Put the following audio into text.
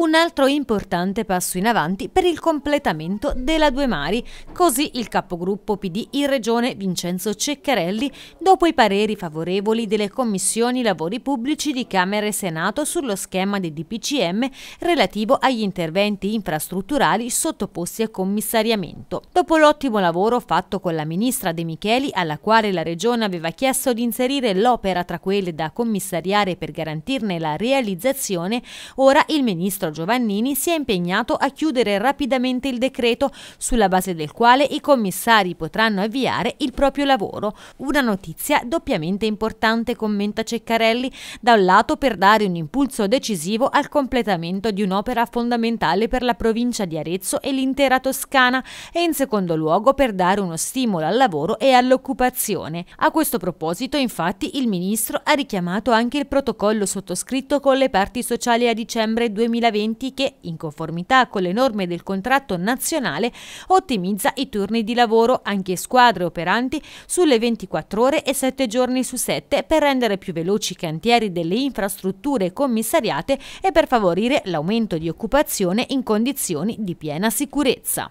un altro importante passo in avanti per il completamento della Due Mari. Così il capogruppo PD in Regione Vincenzo Ceccarelli, dopo i pareri favorevoli delle commissioni lavori pubblici di Camera e Senato sullo schema dei DPCM relativo agli interventi infrastrutturali sottoposti a commissariamento. Dopo l'ottimo lavoro fatto con la ministra De Micheli, alla quale la Regione aveva chiesto di inserire l'opera tra quelle da commissariare per garantirne la realizzazione, ora il ministro ministro Giovannini si è impegnato a chiudere rapidamente il decreto, sulla base del quale i commissari potranno avviare il proprio lavoro. Una notizia doppiamente importante, commenta Ceccarelli, da un lato per dare un impulso decisivo al completamento di un'opera fondamentale per la provincia di Arezzo e l'intera Toscana e in secondo luogo per dare uno stimolo al lavoro e all'occupazione. A questo proposito, infatti, il ministro ha richiamato anche il protocollo sottoscritto con le parti sociali a dicembre 2020 aventi che, in conformità con le norme del contratto nazionale, ottimizza i turni di lavoro anche squadre operanti sulle 24 ore e 7 giorni su 7 per rendere più veloci i cantieri delle infrastrutture commissariate e per favorire l'aumento di occupazione in condizioni di piena sicurezza.